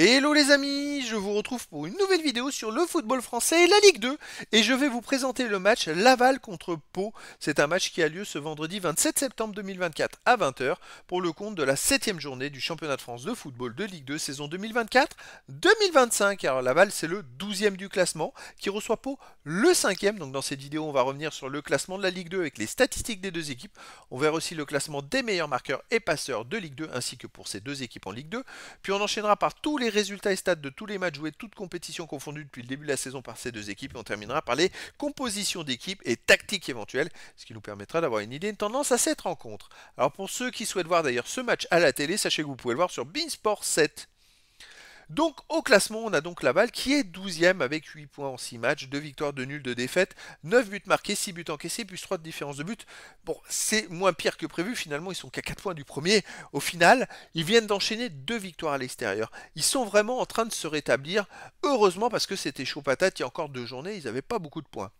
Hello les amis, je vous retrouve pour une nouvelle vidéo sur le football français et la Ligue 2 et je vais vous présenter le match Laval contre Pau. C'est un match qui a lieu ce vendredi 27 septembre 2024 à 20h pour le compte de la 7ème journée du championnat de France de football de Ligue 2 saison 2024-2025. Alors Laval c'est le 12 ème du classement qui reçoit Pau le 5e. Donc dans cette vidéo on va revenir sur le classement de la Ligue 2 avec les statistiques des deux équipes. On verra aussi le classement des meilleurs marqueurs et passeurs de Ligue 2 ainsi que pour ces deux équipes en Ligue 2. Puis on enchaînera par tous les résultats et stats de tous les matchs joués, toutes compétitions confondues depuis le début de la saison par ces deux équipes. Et on terminera par les compositions d'équipes et tactiques éventuelles, ce qui nous permettra d'avoir une idée, une tendance à cette rencontre. Alors pour ceux qui souhaitent voir d'ailleurs ce match à la télé, sachez que vous pouvez le voir sur Beansport 7. Donc au classement, on a donc Laval qui est 12ème avec 8 points en 6 matchs, 2 victoires, 2 nuls, 2 défaites, 9 buts marqués, 6 buts encaissés, plus 3 de différence de but. Bon, c'est moins pire que prévu, finalement ils sont qu'à 4 points du premier. Au final, ils viennent d'enchaîner 2 victoires à l'extérieur. Ils sont vraiment en train de se rétablir, heureusement parce que c'était chaud patate, il y a encore 2 journées, ils n'avaient pas beaucoup de points.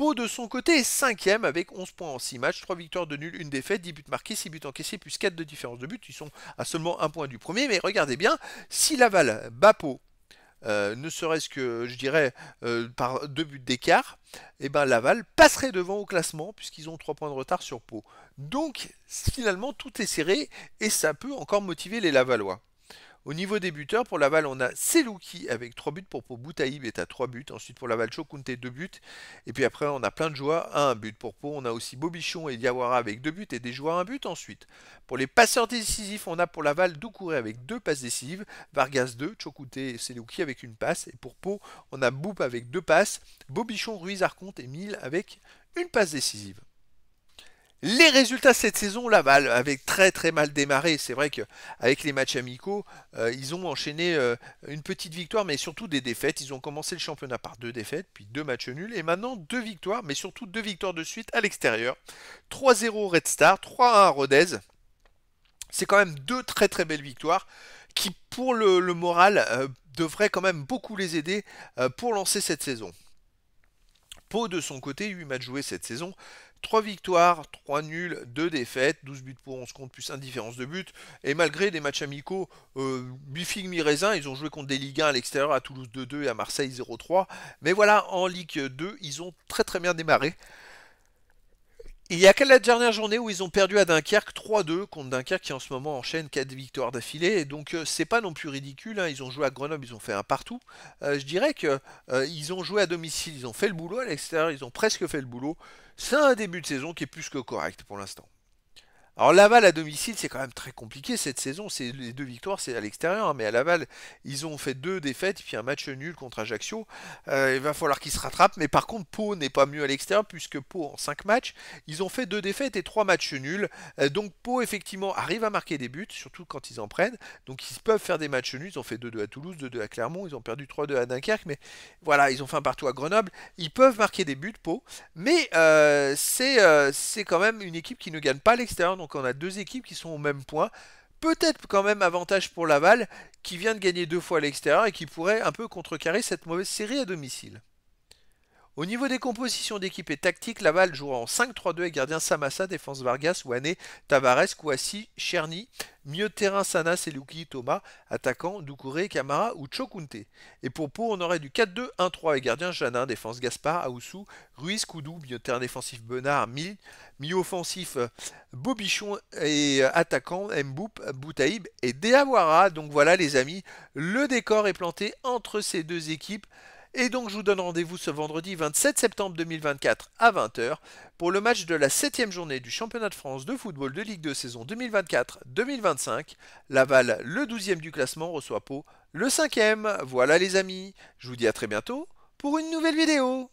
Pau de son côté est 5 avec 11 points en 6 matchs, 3 victoires de nul, 1 défaite, 10 buts marqués, 6 buts encaissés, plus 4 de différence de but. Ils sont à seulement 1 point du premier, mais regardez bien, si Laval bat euh, ne serait-ce que, je dirais, euh, par deux buts d'écart, eh ben Laval passerait devant au classement puisqu'ils ont 3 points de retard sur Pau. Donc finalement tout est serré et ça peut encore motiver les Lavalois. Au niveau des buteurs, pour Laval, on a Selouki avec 3 buts. Pour, Pau, Boutaïb est à 3 buts. Ensuite, pour Laval, Chokunte 2 buts. Et puis après, on a plein de joueurs à 1 but. Pour Pau, on a aussi Bobichon et Diawara avec 2 buts et des joueurs à 1 but ensuite. Pour les passeurs décisifs, on a pour Laval Doucouré avec 2 passes décisives. Vargas 2, Chokunte et Selouki avec une passe. Et pour Pau, on a Boup avec 2 passes. Bobichon, Ruiz, Arconte et Mille avec une passe décisive. Les résultats cette saison, la balle avec très très mal démarré, c'est vrai qu'avec les matchs amicaux, euh, ils ont enchaîné euh, une petite victoire, mais surtout des défaites. Ils ont commencé le championnat par deux défaites, puis deux matchs nuls, et maintenant deux victoires, mais surtout deux victoires de suite à l'extérieur. 3-0 Red Star, 3-1 à Rodez. C'est quand même deux très très belles victoires qui, pour le, moral, euh, devraient quand même beaucoup les aider pour lancer cette saison. Pau, de son côté, 8 matchs joués cette saison, 3 victoires, 3 nuls, 2 défaites, 12 buts pour 11 comptes plus indifférence de but. Et malgré des matchs amicaux, euh, raisin ils ont joué contre des Ligue 1 à l'extérieur, à Toulouse 2-2 et à Marseille 0-3. Mais voilà, en Ligue 2, ils ont très très bien démarré. Il y a qu'à la dernière journée où ils ont perdu à Dunkerque 3-2 contre Dunkerque qui en ce moment enchaîne 4 victoires d'affilée. donc euh, c'est pas non plus ridicule. Hein. Ils ont joué à Grenoble, ils ont fait un partout. Euh, je dirais qu'ils euh, ont joué à domicile, ils ont fait le boulot à l'extérieur, ils ont presque fait le boulot. C'est un début de saison qui est plus que correct pour l'instant. Alors Laval à domicile, c'est quand même très compliqué cette saison. C'est les deux victoires, c'est à l'extérieur, hein, mais à Laval, ils ont fait deux défaites puis un match nul contre Ajaccio. Euh, il va falloir qu'ils se rattrapent. Mais par contre, Pau n'est pas mieux à l'extérieur puisque Pau en cinq matchs, ils ont fait deux défaites et trois matchs nuls. Euh, donc Pau effectivement arrive à marquer des buts, surtout quand ils en prennent. Donc ils peuvent faire des matchs nuls. Ils ont fait 2-2 à Toulouse, 2-2 à Clermont, ils ont perdu 3-2 à Dunkerque, mais voilà, ils ont fait un partout à Grenoble. Ils peuvent marquer des buts, Pau, mais euh, c'est quand même une équipe qui ne gagne pas à l'extérieur donc on a deux équipes qui sont au même point. Peut-être quand même avantage pour Laval, qui vient de gagner deux fois à l'extérieur et qui pourrait un peu contrecarrer cette mauvaise série à domicile. Au niveau des compositions d'équipe et tactique, Laval jouera en 5-3-2 avec gardien Samassa, défense Vargas, Wane, Tavares, Kouassi, Cherny, mieux terrain Sana, Selouki, Thomas, attaquant Doucouré, Camara ou Chokunte. Et pour Pau, on aurait du 4-2-1-3 et gardien Janin, défense Gaspard, Aoussou, Ruiz, Koudou, mieux terrain défensif Benard, Mille, milieu offensif Bobichon et attaquant Mboup, Boutaïb et Deawara. Donc voilà les amis, le décor est planté entre ces deux équipes. Et donc je vous donne rendez-vous ce vendredi 27 septembre 2024 à 20h pour le match de la 7 journée du championnat de France de football de Ligue 2 saison 2024-2025. Laval, le 12e du classement, reçoit Pau, le 5e. Voilà les amis, je vous dis à très bientôt pour une nouvelle vidéo.